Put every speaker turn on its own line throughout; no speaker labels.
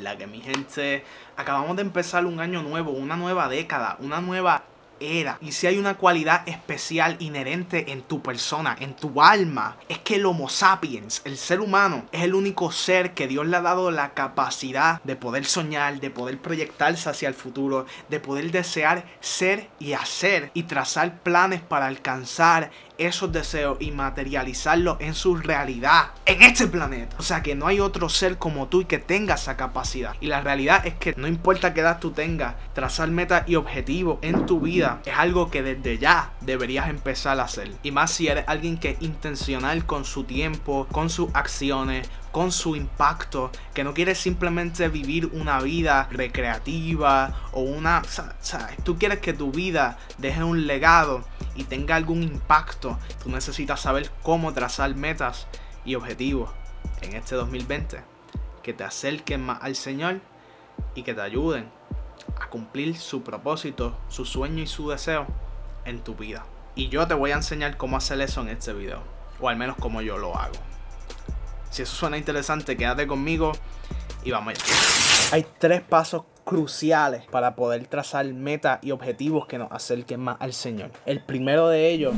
la que mi gente, acabamos de empezar un año nuevo, una nueva década, una nueva era. Y si hay una cualidad especial inherente en tu persona, en tu alma, es que el Homo sapiens, el ser humano, es el único ser que Dios le ha dado la capacidad de poder soñar, de poder proyectarse hacia el futuro, de poder desear ser y hacer y trazar planes para alcanzar esos deseos y materializarlos en su realidad, en este planeta. O sea que no hay otro ser como tú y que tenga esa capacidad. Y la realidad es que no importa qué edad tú tengas, trazar metas y objetivos en tu vida es algo que desde ya deberías empezar a hacer. Y más si eres alguien que es intencional con su tiempo, con sus acciones, con su impacto, que no quieres simplemente vivir una vida recreativa o una... Tú quieres que tu vida deje un legado y tenga algún impacto. Tú necesitas saber cómo trazar metas y objetivos en este 2020 que te acerquen más al Señor y que te ayuden a cumplir su propósito, su sueño y su deseo en tu vida. Y yo te voy a enseñar cómo hacer eso en este video, o al menos como yo lo hago. Si eso suena interesante, quédate conmigo y vamos allá. Hay tres pasos cruciales para poder trazar metas y objetivos que nos acerquen más al Señor. El primero de ellos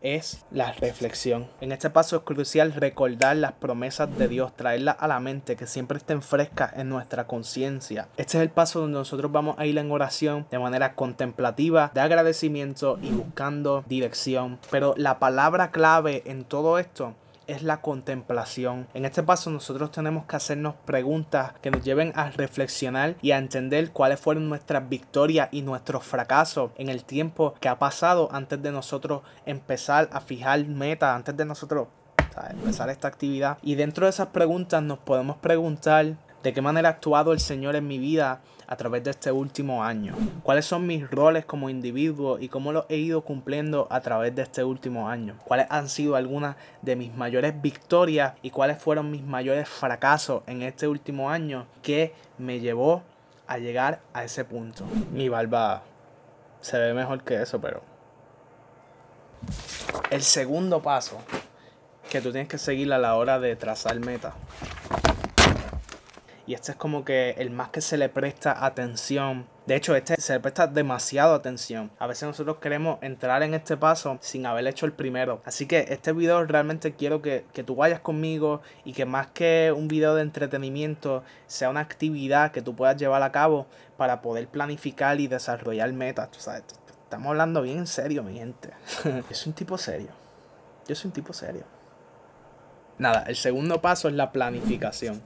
es la reflexión. En este paso es crucial recordar las promesas de Dios, traerlas a la mente, que siempre estén frescas en nuestra conciencia. Este es el paso donde nosotros vamos a ir en oración de manera contemplativa, de agradecimiento y buscando dirección. Pero la palabra clave en todo esto es la contemplación. En este paso nosotros tenemos que hacernos preguntas que nos lleven a reflexionar y a entender cuáles fueron nuestras victorias y nuestros fracasos en el tiempo que ha pasado antes de nosotros empezar a fijar metas, antes de nosotros empezar esta actividad. Y dentro de esas preguntas nos podemos preguntar de qué manera ha actuado el Señor en mi vida a través de este último año. ¿Cuáles son mis roles como individuo y cómo los he ido cumpliendo a través de este último año? ¿Cuáles han sido algunas de mis mayores victorias y cuáles fueron mis mayores fracasos en este último año que me llevó a llegar a ese punto? Mi barba se ve mejor que eso, pero... El segundo paso que tú tienes que seguir a la hora de trazar metas y este es como que el más que se le presta atención. De hecho, este se le presta demasiado atención. A veces nosotros queremos entrar en este paso sin haber hecho el primero. Así que este video realmente quiero que, tú vayas conmigo y que más que un video de entretenimiento sea una actividad que tú puedas llevar a cabo para poder planificar y desarrollar metas. Tú sabes, estamos hablando bien en serio, mi gente. Yo soy un tipo serio. Yo soy un tipo serio. Nada, el segundo paso es la planificación.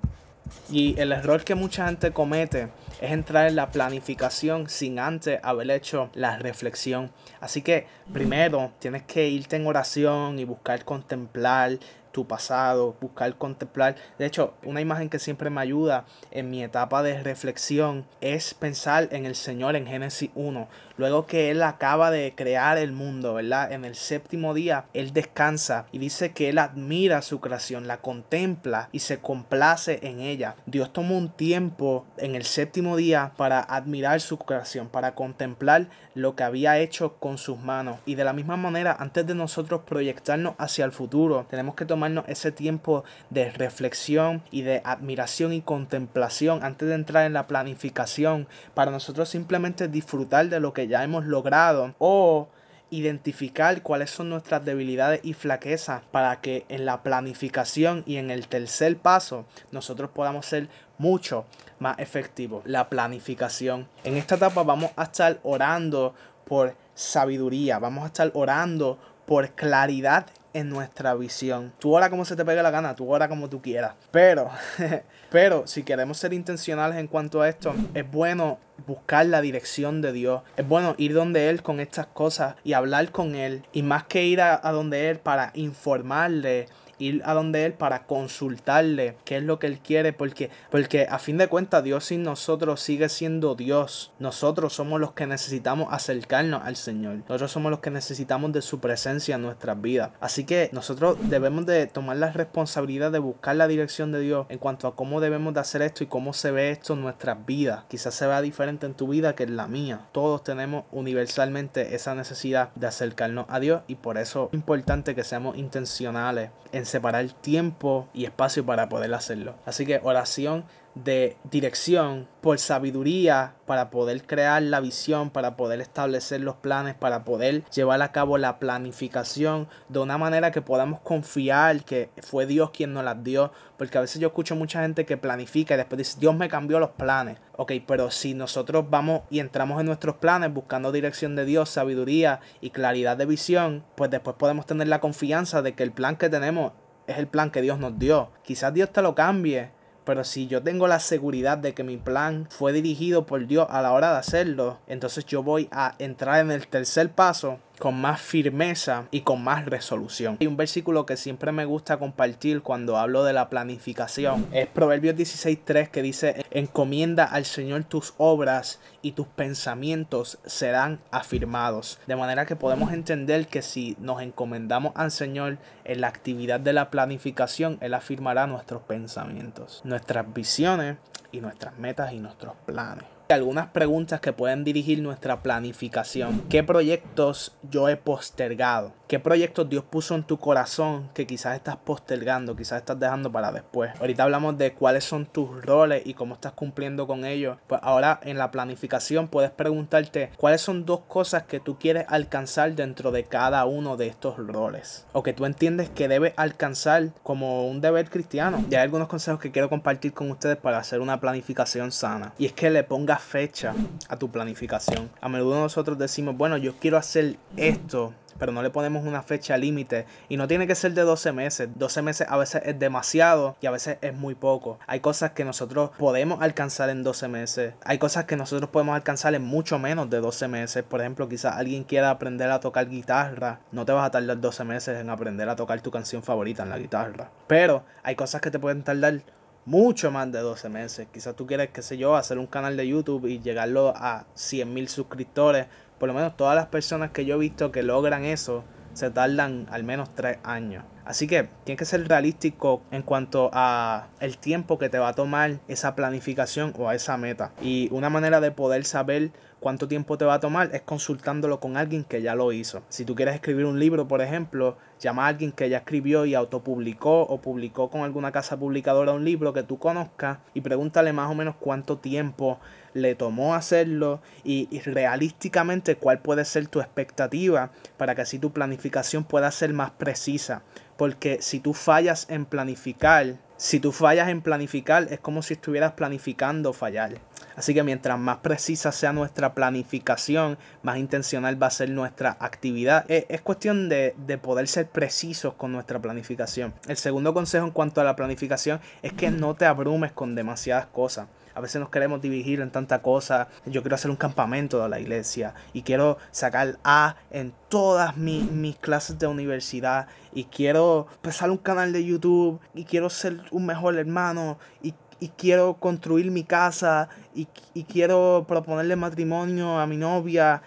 Y el error que mucha gente comete es entrar en la planificación sin antes haber hecho la reflexión. Así que primero tienes que irte en oración y buscar contemplar tu pasado, buscar contemplar. De hecho, una imagen que siempre me ayuda en mi etapa de reflexión es pensar en el Señor en Génesis 1. Luego que Él acaba de crear el mundo, ¿verdad? En el séptimo día, Él descansa y dice que Él admira su creación, la contempla y se complace en ella. Dios tomó un tiempo en el séptimo día para admirar su creación, para contemplar lo que había hecho con sus manos. Y de la misma manera, antes de nosotros proyectarnos hacia el futuro, tenemos que tomar ese tiempo de reflexión y de admiración y contemplación antes de entrar en la planificación para nosotros simplemente disfrutar de lo que ya hemos logrado o identificar cuáles son nuestras debilidades y flaquezas para que en la planificación y en el tercer paso nosotros podamos ser mucho más efectivos. La planificación. En esta etapa vamos a estar orando por sabiduría, vamos a estar orando por claridad en nuestra visión. Tú ora como se te pegue la gana, tú ora como tú quieras. Pero, pero si queremos ser intencionales en cuanto a esto, es bueno buscar la dirección de Dios. Es bueno ir donde Él con estas cosas y hablar con Él. Y más que ir a, a donde Él para informarle ir a donde Él para consultarle qué es lo que Él quiere, porque, porque a fin de cuentas Dios sin nosotros sigue siendo Dios. Nosotros somos los que necesitamos acercarnos al Señor. Nosotros somos los que necesitamos de su presencia en nuestras vidas. Así que nosotros debemos de tomar la responsabilidad de buscar la dirección de Dios en cuanto a cómo debemos de hacer esto y cómo se ve esto en nuestras vidas. Quizás se vea diferente en tu vida que en la mía. Todos tenemos universalmente esa necesidad de acercarnos a Dios y por eso es importante que seamos intencionales en separar tiempo y espacio para poder hacerlo. Así que oración de dirección, por sabiduría, para poder crear la visión, para poder establecer los planes, para poder llevar a cabo la planificación de una manera que podamos confiar que fue Dios quien nos las dio. Porque a veces yo escucho mucha gente que planifica y después dice, Dios me cambió los planes. Ok, pero si nosotros vamos y entramos en nuestros planes buscando dirección de Dios, sabiduría y claridad de visión, pues después podemos tener la confianza de que el plan que tenemos es el plan que Dios nos dio. Quizás Dios te lo cambie pero si yo tengo la seguridad de que mi plan fue dirigido por Dios a la hora de hacerlo, entonces yo voy a entrar en el tercer paso con más firmeza y con más resolución. Hay un versículo que siempre me gusta compartir cuando hablo de la planificación es Proverbios 16.3 que dice, encomienda al Señor tus obras y tus pensamientos serán afirmados. De manera que podemos entender que si nos encomendamos al Señor en la actividad de la planificación, Él afirmará nuestros pensamientos, nuestras visiones y nuestras metas y nuestros planes algunas preguntas que pueden dirigir nuestra planificación. ¿Qué proyectos yo he postergado? ¿Qué proyectos Dios puso en tu corazón que quizás estás postergando, quizás estás dejando para después? Ahorita hablamos de cuáles son tus roles y cómo estás cumpliendo con ellos. Pues ahora en la planificación puedes preguntarte cuáles son dos cosas que tú quieres alcanzar dentro de cada uno de estos roles o que tú entiendes que debes alcanzar como un deber cristiano. Y hay algunos consejos que quiero compartir con ustedes para hacer una planificación sana. Y es que le pongas fecha a tu planificación. A menudo nosotros decimos, bueno, yo quiero hacer esto pero no le ponemos una fecha límite. Y no tiene que ser de 12 meses. 12 meses a veces es demasiado y a veces es muy poco. Hay cosas que nosotros podemos alcanzar en 12 meses. Hay cosas que nosotros podemos alcanzar en mucho menos de 12 meses. Por ejemplo, quizás alguien quiera aprender a tocar guitarra. No te vas a tardar 12 meses en aprender a tocar tu canción favorita en la guitarra. Pero hay cosas que te pueden tardar mucho más de 12 meses. Quizás tú quieres, qué sé yo, hacer un canal de YouTube y llegarlo a 100 mil suscriptores. Por lo menos todas las personas que yo he visto que logran eso se tardan al menos 3 años. Así que tienes que ser realístico en cuanto a el tiempo que te va a tomar esa planificación o a esa meta. Y una manera de poder saber cuánto tiempo te va a tomar es consultándolo con alguien que ya lo hizo. Si tú quieres escribir un libro, por ejemplo, llama a alguien que ya escribió y autopublicó o publicó con alguna casa publicadora un libro que tú conozcas y pregúntale más o menos cuánto tiempo le tomó hacerlo y, realísticamente cuál puede ser tu expectativa para que así tu planificación pueda ser más precisa. Porque si tú fallas en planificar, si tú fallas en planificar, es como si estuvieras planificando fallar. Así que mientras más precisa sea nuestra planificación, más intencional va a ser nuestra actividad. Eh, es, cuestión de, poder ser precisos con nuestra planificación. El segundo consejo en cuanto a la planificación es que no te abrumes con demasiadas cosas. A veces nos queremos dividir en tanta cosa. Yo quiero hacer un campamento de la iglesia y quiero sacar A en todas mis clases de universidad y quiero empezar pues, un canal de YouTube y quiero ser un mejor hermano y y quiero construir mi casa y, y quiero proponerle matrimonio a mi novia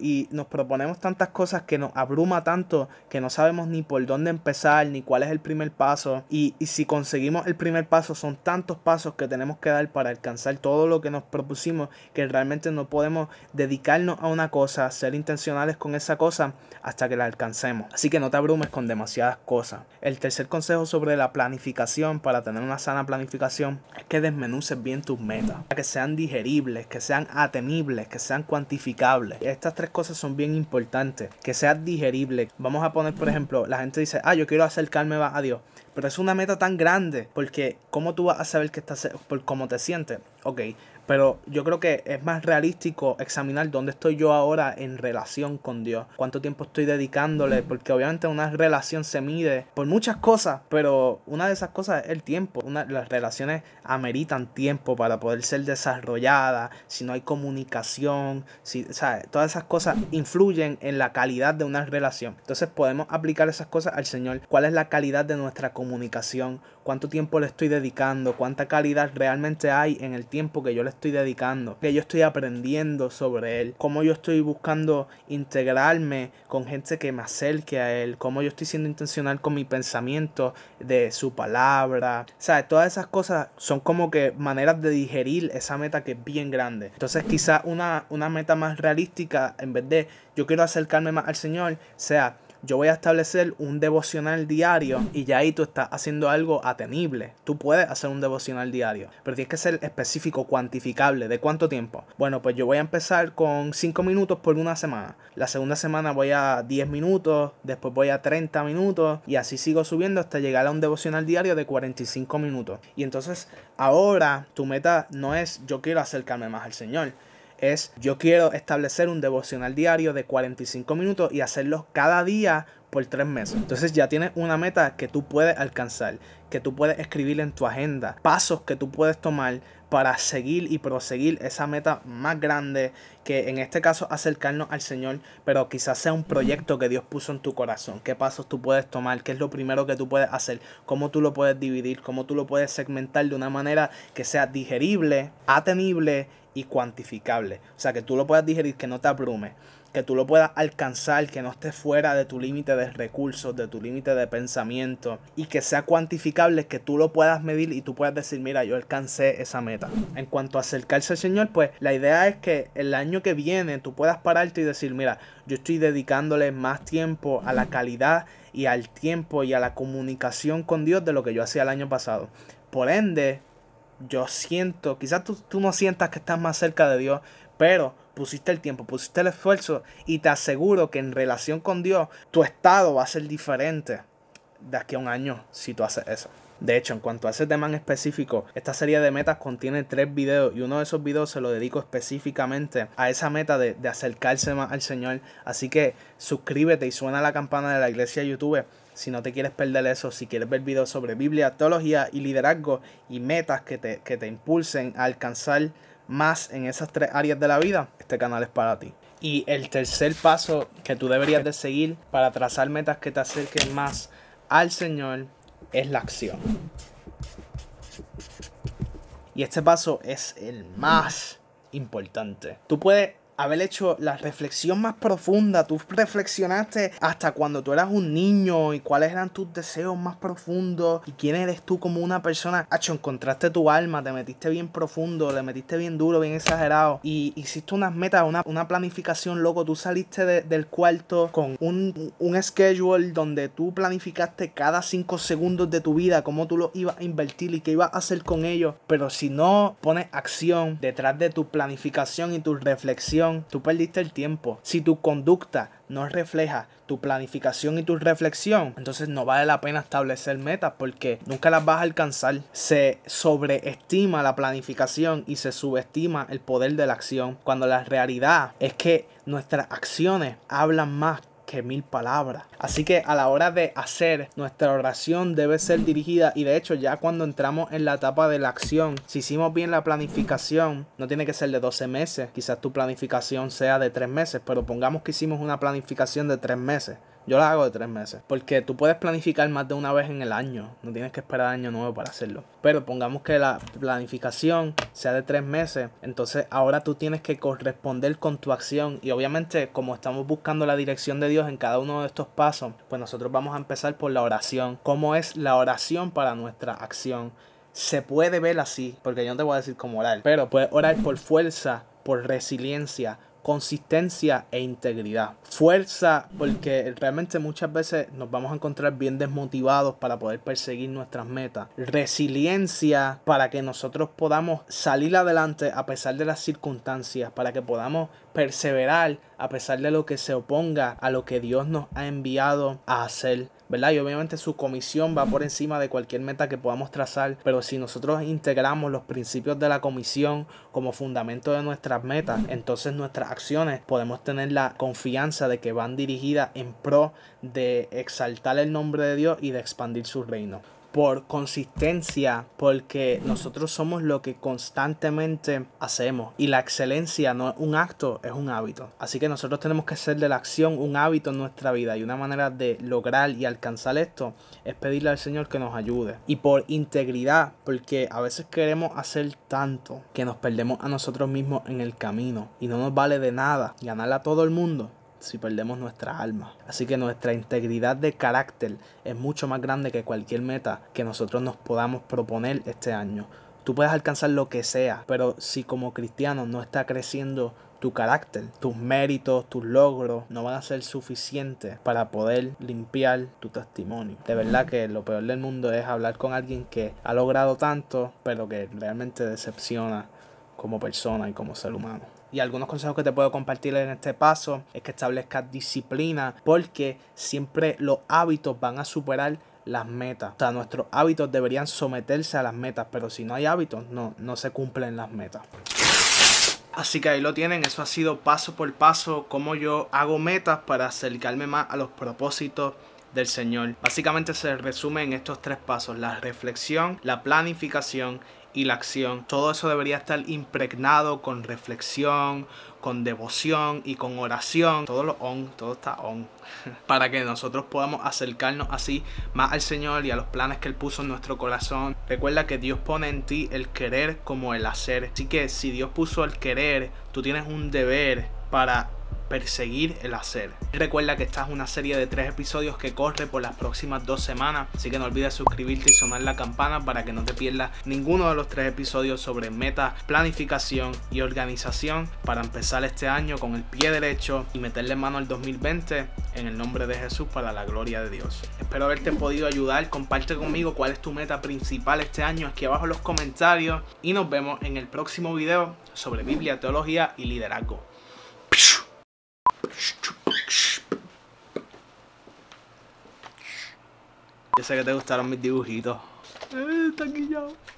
y nos proponemos tantas cosas que nos abruma tanto que no sabemos ni por dónde empezar, ni cuál es el primer paso. Y, si conseguimos el primer paso, son tantos pasos que tenemos que dar para alcanzar todo lo que nos propusimos que realmente no podemos dedicarnos a una cosa, ser intencionales con esa cosa hasta que la alcancemos. Así que no te abrumes con demasiadas cosas. El tercer consejo sobre la planificación, para tener una sana planificación, es que desmenuces bien tus metas, que sean digeribles, que sean atemibles que sean cuantificables estas tres cosas son bien importantes. Que sea digerible. Vamos a poner, por ejemplo, la gente dice, ah, yo quiero acercarme a Dios. Pero es una meta tan grande, porque ¿cómo tú vas a saber que estás por cómo te sientes? Ok, pero yo creo que es más realístico examinar dónde estoy yo ahora en relación con Dios, cuánto tiempo estoy dedicándole, porque obviamente una relación se mide por muchas cosas, pero una de esas cosas es el tiempo. Una, las relaciones ameritan tiempo para poder ser desarrolladas, si no hay comunicación, si, sea, todas esas cosas influyen en la calidad de una relación. Entonces podemos aplicar esas cosas al Señor, cuál es la calidad de nuestra comunicación comunicación, cuánto tiempo le estoy dedicando, cuánta calidad realmente hay en el tiempo que yo le estoy dedicando, que yo estoy aprendiendo sobre él, cómo yo estoy buscando integrarme con gente que me acerque a él, cómo yo estoy siendo intencional con mi pensamiento de su palabra, o todas esas cosas son como que maneras de digerir esa meta que es bien grande. Entonces quizás una, una meta más realística, en vez de yo quiero acercarme más al Señor, sea yo voy a establecer un devocional diario y ya ahí tú estás haciendo algo atenible. Tú puedes hacer un devocional diario, pero tienes que ser específico, cuantificable. ¿De cuánto tiempo? Bueno, pues yo voy a empezar con 5 minutos por una semana. La segunda semana voy a 10 minutos, después voy a 30 minutos y así sigo subiendo hasta llegar a un devocional diario de 45 minutos. Y entonces ahora tu meta no es yo quiero acercarme más al Señor es yo quiero establecer un devocional diario de 45 minutos y hacerlo cada día por tres meses. Entonces ya tienes una meta que tú puedes alcanzar, que tú puedes escribir en tu agenda, pasos que tú puedes tomar para seguir y proseguir esa meta más grande, que en este caso acercarnos al Señor, pero quizás sea un proyecto que Dios puso en tu corazón. ¿Qué pasos tú puedes tomar? ¿Qué es lo primero que tú puedes hacer? ¿Cómo tú lo puedes dividir? ¿Cómo tú lo puedes segmentar de una manera que sea digerible, atenible y cuantificable. O sea, que tú lo puedas digerir, que no te abrume, que tú lo puedas alcanzar, que no esté fuera de tu límite de recursos, de tu límite de pensamiento y que sea cuantificable, que tú lo puedas medir y tú puedas decir, mira, yo alcancé esa meta. En cuanto a acercarse al Señor, pues la idea es que el año que viene tú puedas pararte y decir, mira, yo estoy dedicándole más tiempo a la calidad y al tiempo y a la comunicación con Dios de lo que yo hacía el año pasado. Por ende, yo siento, quizás tú, no sientas que estás más cerca de Dios, pero pusiste el tiempo, pusiste el esfuerzo y te aseguro que en relación con Dios tu estado va a ser diferente de aquí a un año si tú haces eso. De hecho, en cuanto a ese tema en específico, esta serie de metas contiene tres videos y uno de esos videos se lo dedico específicamente a esa meta de, de acercarse más al Señor. Así que suscríbete y suena la campana de la iglesia YouTube si no te quieres perder eso, si quieres ver videos sobre Biblia, teología y liderazgo y metas que te, te impulsen a alcanzar más en esas tres áreas de la vida, este canal es para ti. Y el tercer paso que tú deberías de seguir para trazar metas que te acerquen más al Señor es la acción. Y este paso es el más importante. Tú puedes haber hecho la reflexión más profunda. Tú reflexionaste hasta cuando tú eras un niño y cuáles eran tus deseos más profundos y quién eres tú como una persona. Hacho, encontraste tu alma, te metiste bien profundo, le metiste bien duro, bien exagerado y hiciste unas metas, una, planificación, loco. Tú saliste del cuarto con un, schedule donde tú planificaste cada cinco segundos de tu vida, cómo tú lo ibas a invertir y qué ibas a hacer con ellos. Pero si no pones acción detrás de tu planificación y tu reflexión, tú perdiste el tiempo. Si tu conducta no refleja tu planificación y tu reflexión, entonces no vale la pena establecer metas porque nunca las vas a alcanzar. Se sobreestima la planificación y se subestima el poder de la acción cuando la realidad es que nuestras acciones hablan más que mil palabras. Así que a la hora de hacer, nuestra oración debe ser dirigida y de hecho ya cuando entramos en la etapa de la acción, si hicimos bien la planificación, no tiene que ser de 12 meses, quizás tu planificación sea de 3 meses, pero pongamos que hicimos una planificación de 3 meses. Yo la hago de tres meses. Porque tú puedes planificar más de una vez en el año. No tienes que esperar año nuevo para hacerlo. Pero pongamos que la planificación sea de tres meses. Entonces ahora tú tienes que corresponder con tu acción. Y obviamente como estamos buscando la dirección de Dios en cada uno de estos pasos, pues nosotros vamos a empezar por la oración. ¿Cómo es la oración para nuestra acción? Se puede ver así, porque yo no te voy a decir cómo orar, pero puedes orar por fuerza, por resiliencia, consistencia e integridad. Fuerza, porque realmente muchas veces nos vamos a encontrar bien desmotivados para poder perseguir nuestras metas. Resiliencia, para que nosotros podamos salir adelante a pesar de las circunstancias, para que podamos perseverar a pesar de lo que se oponga a lo que Dios nos ha enviado a hacer y obviamente su comisión va por encima de cualquier meta que podamos trazar, pero si nosotros integramos los principios de la comisión como fundamento de nuestras metas, entonces nuestras acciones podemos tener la confianza de que van dirigidas en pro de exaltar el nombre de Dios y de expandir su reino por consistencia, porque nosotros somos lo que constantemente hacemos y la excelencia no es un acto, es un hábito. Así que nosotros tenemos que hacer de la acción un hábito en nuestra vida y una manera de lograr y alcanzar esto es pedirle al Señor que nos ayude. Y por integridad, porque a veces queremos hacer tanto que nos perdemos a nosotros mismos en el camino y no nos vale de nada ganar a todo el mundo si perdemos nuestra alma. Así que nuestra integridad de carácter es mucho más grande que cualquier meta que nosotros nos podamos proponer este año. Tú puedes alcanzar lo que sea, pero si como cristiano no está creciendo tu carácter, tus méritos, tus logros no van a ser suficientes para poder limpiar tu testimonio. De verdad que lo peor del mundo es hablar con alguien que ha logrado tanto, pero que realmente decepciona como persona y como ser humano y algunos consejos que te puedo compartir en este paso es que establezcas disciplina porque siempre los hábitos van a superar las metas. O sea, nuestros hábitos deberían someterse a las metas, pero si no hay hábitos, no, no se cumplen las metas. Así que ahí lo tienen, eso ha sido paso por paso cómo yo hago metas para acercarme más a los propósitos del Señor. Básicamente se resume en estos tres pasos, la reflexión, la planificación y la acción. Todo eso debería estar impregnado con reflexión, con devoción y con oración. Todo lo on, todo está on. Para que nosotros podamos acercarnos así más al Señor y a los planes que Él puso en nuestro corazón. Recuerda que Dios pone en ti el querer como el hacer. Así que si Dios puso el querer, tú tienes un deber para perseguir el hacer. Recuerda que esta es una serie de tres episodios que corre por las próximas dos semanas, así que no olvides suscribirte y sonar la campana para que no te pierdas ninguno de los tres episodios sobre meta, planificación y organización para empezar este año con el pie derecho y meterle mano al 2020 en el nombre de Jesús para la gloria de Dios. Espero haberte podido ayudar, comparte conmigo cuál es tu meta principal este año aquí abajo en los comentarios y nos vemos en el próximo video sobre Biblia, teología y liderazgo. Yo sé que te gustaron mis dibujitos. Eh, está